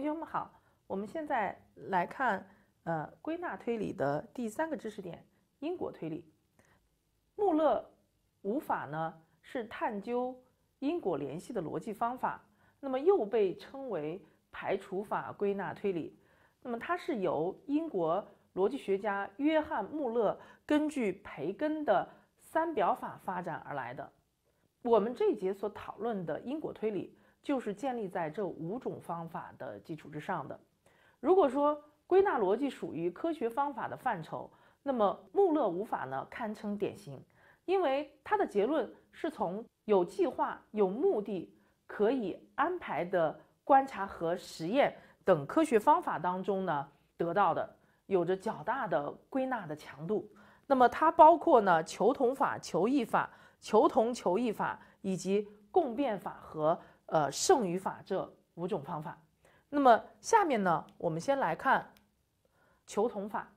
同学们好，我们现在来看呃归纳推理的第三个知识点——因果推理。穆勒无法呢是探究因果联系的逻辑方法，那么又被称为排除法归纳推理。那么它是由英国逻辑学家约翰·穆勒根据培根的三表法发展而来的。我们这一节所讨论的因果推理。就是建立在这五种方法的基础之上的。如果说归纳逻辑属于科学方法的范畴，那么穆勒五法呢，堪称典型，因为它的结论是从有计划、有目的、可以安排的观察和实验等科学方法当中呢得到的，有着较大的归纳的强度。那么它包括呢求同法、求异法、求同求异法以及共变法和。呃，剩余法这五种方法。那么下面呢，我们先来看求同法。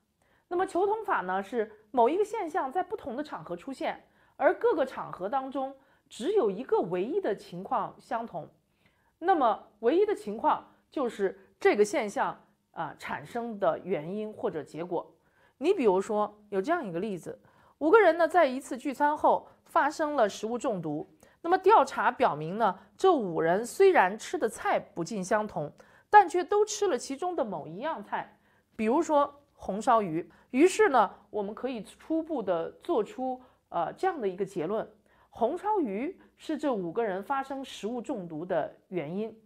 那么求同法呢，是某一个现象在不同的场合出现，而各个场合当中只有一个唯一的情况相同。那么唯一的情况就是这个现象啊产生的原因或者结果。你比如说，有这样一个例子：五个人呢在一次聚餐后发生了食物中毒。那么调查表明呢，这五人虽然吃的菜不尽相同，但却都吃了其中的某一样菜，比如说红烧鱼。于是呢，我们可以初步的做出呃这样的一个结论：红烧鱼是这五个人发生食物中毒的原因。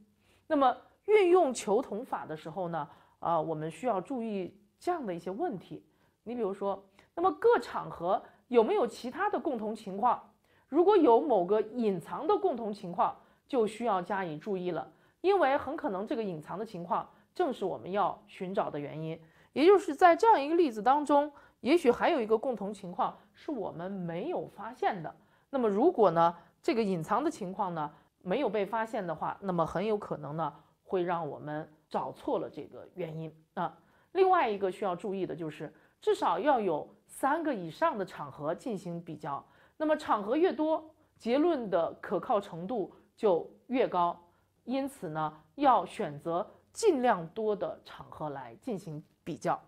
那么运用求同法的时候呢，啊，我们需要注意这样的一些问题。你比如说，那么各场合有没有其他的共同情况？如果有某个隐藏的共同情况，就需要加以注意了，因为很可能这个隐藏的情况正是我们要寻找的原因。也就是在这样一个例子当中，也许还有一个共同情况是我们没有发现的。那么，如果呢这个隐藏的情况呢没有被发现的话，那么很有可能呢会让我们找错了这个原因啊。另外一个需要注意的就是，至少要有三个以上的场合进行比较。那么场合越多，结论的可靠程度就越高。因此呢，要选择尽量多的场合来进行比较。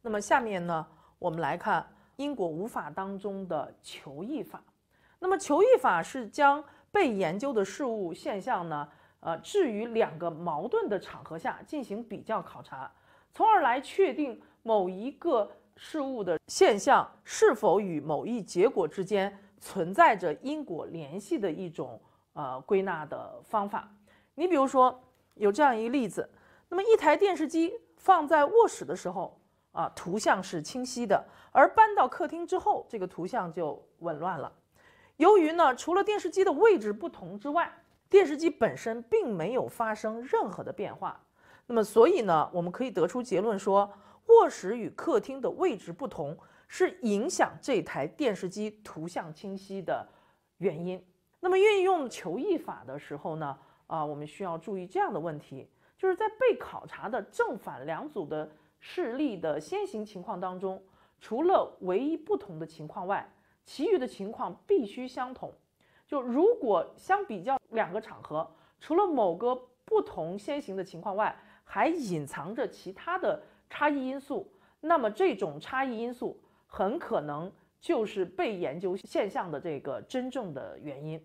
那么下面呢，我们来看因果无法当中的求异法。那么求异法是将被研究的事物现象呢，呃，置于两个矛盾的场合下进行比较考察，从而来确定某一个。事物的现象是否与某一结果之间存在着因果联系的一种呃归纳的方法。你比如说有这样一个例子，那么一台电视机放在卧室的时候啊，图像是清晰的，而搬到客厅之后，这个图像就紊乱了。由于呢，除了电视机的位置不同之外，电视机本身并没有发生任何的变化。那么所以呢，我们可以得出结论说。卧室与客厅的位置不同，是影响这台电视机图像清晰的原因。那么运用求异法的时候呢，啊，我们需要注意这样的问题，就是在被考察的正反两组的视力的先行情况当中，除了唯一不同的情况外，其余的情况必须相同。就如果相比较两个场合，除了某个不同先行的情况外，还隐藏着其他的。差异因素，那么这种差异因素很可能就是被研究现象的这个真正的原因。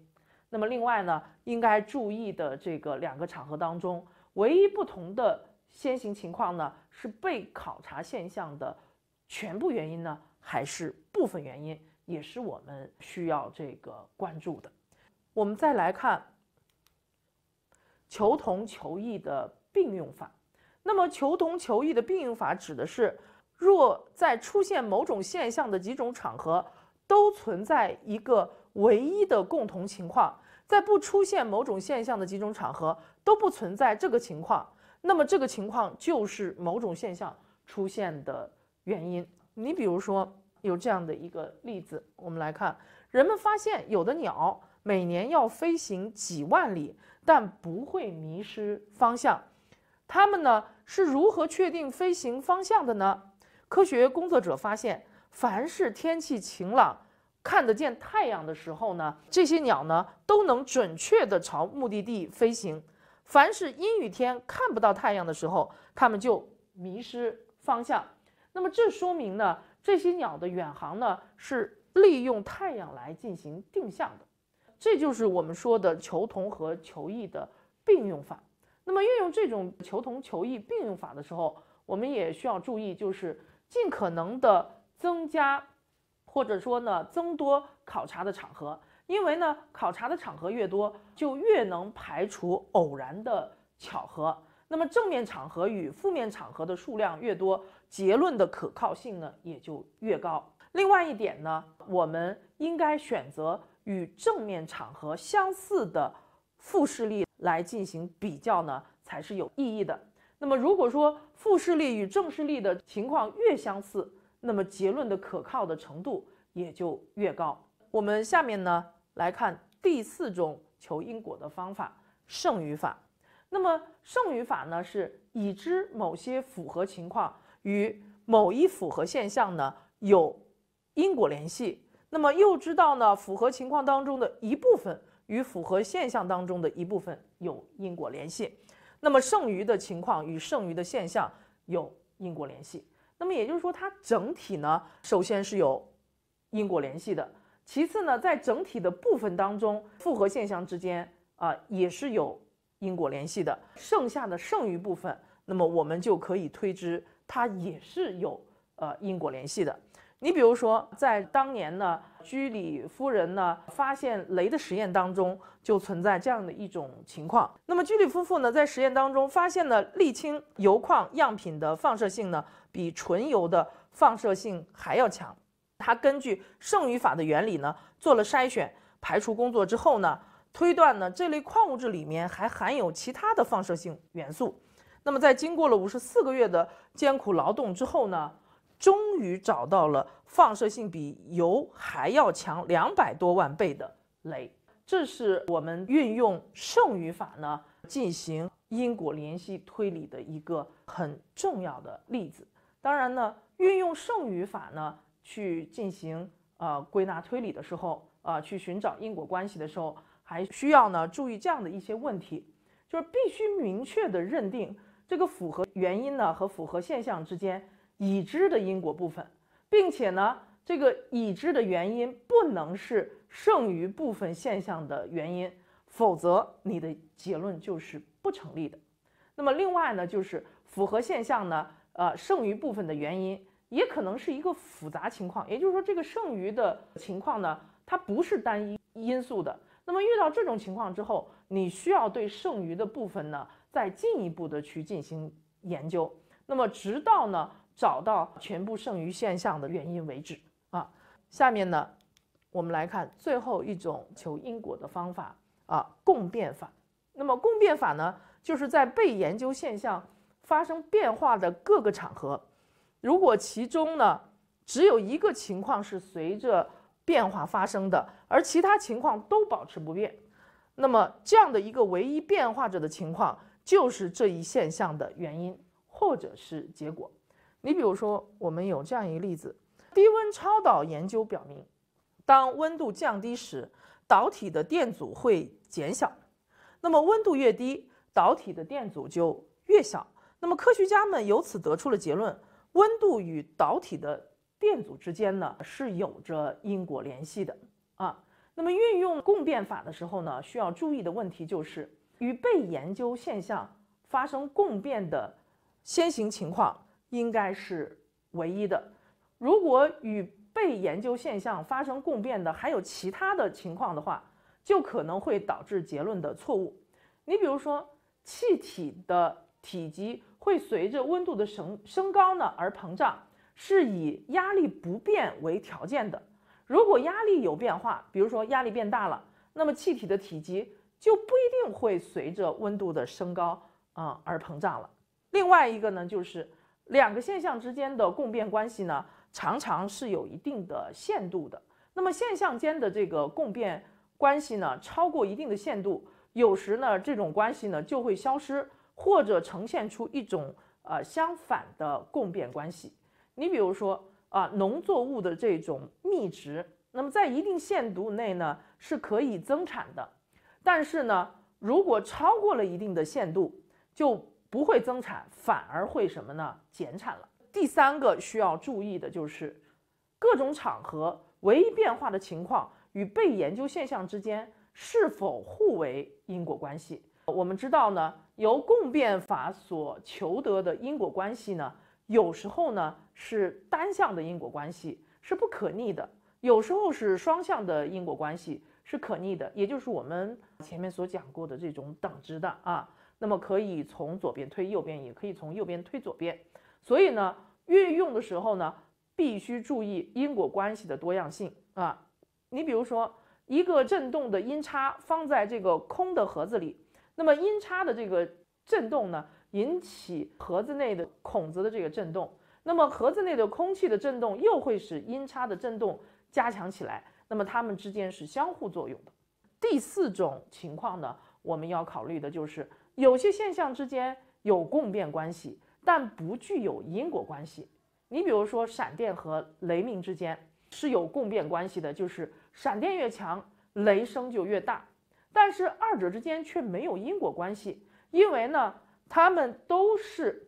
那么另外呢，应该注意的这个两个场合当中，唯一不同的先行情况呢，是被考察现象的全部原因呢，还是部分原因，也是我们需要这个关注的。我们再来看求同求异的并用法。那么，求同求异的并用法指的是：若在出现某种现象的几种场合都存在一个唯一的共同情况，在不出现某种现象的几种场合都不存在这个情况，那么这个情况就是某种现象出现的原因。你比如说有这样的一个例子，我们来看：人们发现，有的鸟每年要飞行几万里，但不会迷失方向。它们呢是如何确定飞行方向的呢？科学工作者发现，凡是天气晴朗、看得见太阳的时候呢，这些鸟呢都能准确的朝目的地飞行；凡是阴雨天看不到太阳的时候，它们就迷失方向。那么这说明呢，这些鸟的远航呢是利用太阳来进行定向的，这就是我们说的求同和求异的并用法。那么运用这种求同求异并用法的时候，我们也需要注意，就是尽可能的增加，或者说呢增多考察的场合，因为呢考察的场合越多，就越能排除偶然的巧合。那么正面场合与负面场合的数量越多，结论的可靠性呢也就越高。另外一点呢，我们应该选择与正面场合相似的复试例。来进行比较呢，才是有意义的。那么，如果说复试例与正试例的情况越相似，那么结论的可靠的程度也就越高。我们下面呢来看第四种求因果的方法——剩余法。那么，剩余法呢是已知某些符合情况与某一符合现象呢有因果联系，那么又知道呢符合情况当中的一部分与符合现象当中的一部分。有因果联系，那么剩余的情况与剩余的现象有因果联系，那么也就是说，它整体呢，首先是有因果联系的，其次呢，在整体的部分当中，复合现象之间啊也是有因果联系的，剩下的剩余部分，那么我们就可以推知它也是有呃因果联系的。你比如说，在当年呢，居里夫人呢发现镭的实验当中，就存在这样的一种情况。那么，居里夫妇呢在实验当中发现了沥青油矿样品的放射性呢比纯油的放射性还要强。他根据剩余法的原理呢做了筛选排除工作之后呢，推断呢这类矿物质里面还含有其他的放射性元素。那么，在经过了五十四个月的艰苦劳动之后呢。终于找到了放射性比铀还要强两百多万倍的镭，这是我们运用剩余法呢进行因果联系推理的一个很重要的例子。当然呢，运用剩余法呢去进行呃归纳推理的时候，啊，去寻找因果关系的时候，还需要呢注意这样的一些问题，就是必须明确的认定这个符合原因呢和符合现象之间。已知的因果部分，并且呢，这个已知的原因不能是剩余部分现象的原因，否则你的结论就是不成立的。那么另外呢，就是符合现象呢，呃，剩余部分的原因也可能是一个复杂情况，也就是说，这个剩余的情况呢，它不是单一因素的。那么遇到这种情况之后，你需要对剩余的部分呢，再进一步的去进行研究，那么直到呢。找到全部剩余现象的原因为止啊。下面呢，我们来看最后一种求因果的方法啊，共变法。那么共变法呢，就是在被研究现象发生变化的各个场合，如果其中呢只有一个情况是随着变化发生的，而其他情况都保持不变，那么这样的一个唯一变化者的情况，就是这一现象的原因或者是结果。你比如说，我们有这样一个例子：低温超导研究表明，当温度降低时，导体的电阻会减小。那么温度越低，导体的电阻就越小。那么科学家们由此得出了结论：温度与导体的电阻之间呢是有着因果联系的。啊，那么运用共变法的时候呢，需要注意的问题就是与被研究现象发生共变的先行情况。应该是唯一的。如果与被研究现象发生共变的还有其他的情况的话，就可能会导致结论的错误。你比如说，气体的体积会随着温度的升升高呢而膨胀，是以压力不变为条件的。如果压力有变化，比如说压力变大了，那么气体的体积就不一定会随着温度的升高啊而膨胀了。另外一个呢，就是。两个现象之间的共变关系呢，常常是有一定的限度的。那么现象间的这个共变关系呢，超过一定的限度，有时呢，这种关系呢就会消失，或者呈现出一种呃相反的共变关系。你比如说啊，农作物的这种密植，那么在一定限度内呢是可以增产的，但是呢，如果超过了一定的限度，就不会增产，反而会什么呢？减产了。第三个需要注意的就是，各种场合唯一变化的情况与被研究现象之间是否互为因果关系。我们知道呢，由共变法所求得的因果关系呢，有时候呢是单向的因果关系，是不可逆的；有时候是双向的因果关系，是可逆的。也就是我们前面所讲过的这种等值的啊。那么可以从左边推右边，也可以从右边推左边，所以呢，运用的时候呢，必须注意因果关系的多样性啊。你比如说，一个振动的音叉放在这个空的盒子里，那么音叉的这个振动呢，引起盒子内的孔子的这个振动，那么盒子内的空气的振动又会使音叉的振动加强起来，那么它们之间是相互作用的。第四种情况呢，我们要考虑的就是。有些现象之间有共变关系，但不具有因果关系。你比如说，闪电和雷鸣之间是有共变关系的，就是闪电越强，雷声就越大。但是二者之间却没有因果关系，因为呢，它们都是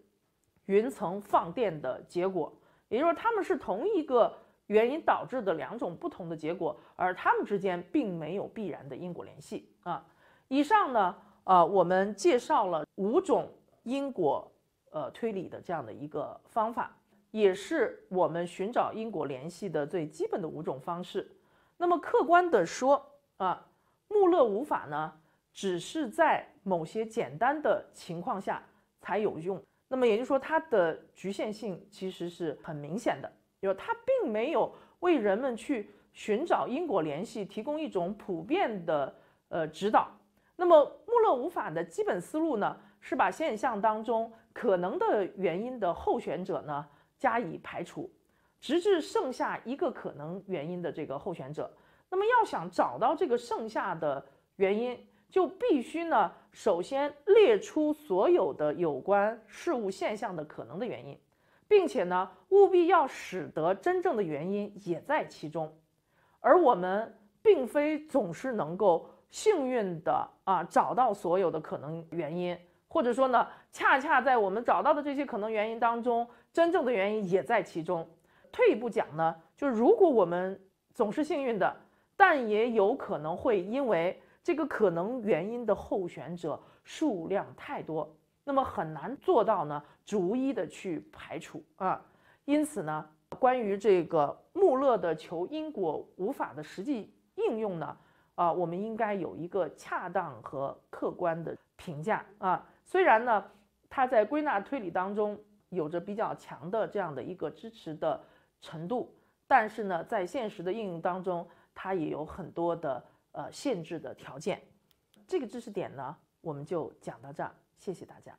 云层放电的结果，也就是说，它们是同一个原因导致的两种不同的结果，而它们之间并没有必然的因果联系啊。以上呢。呃，我们介绍了五种因果呃推理的这样的一个方法，也是我们寻找因果联系的最基本的五种方式。那么客观的说啊，穆勒五法呢，只是在某些简单的情况下才有用。那么也就是说，它的局限性其实是很明显的，就是它并没有为人们去寻找因果联系提供一种普遍的呃指导。那么，穆勒无法的基本思路呢，是把现象当中可能的原因的候选者呢加以排除，直至剩下一个可能原因的这个候选者。那么，要想找到这个剩下的原因，就必须呢首先列出所有的有关事物现象的可能的原因，并且呢务必要使得真正的原因也在其中。而我们并非总是能够。幸运的啊，找到所有的可能原因，或者说呢，恰恰在我们找到的这些可能原因当中，真正的原因也在其中。退一步讲呢，就是如果我们总是幸运的，但也有可能会因为这个可能原因的候选者数量太多，那么很难做到呢逐一的去排除啊。因此呢，关于这个穆勒的求因果无法的实际应用呢。啊，我们应该有一个恰当和客观的评价啊。虽然呢，它在归纳推理当中有着比较强的这样的一个支持的程度，但是呢，在现实的应用当中，它也有很多的呃限制的条件。这个知识点呢，我们就讲到这儿，谢谢大家。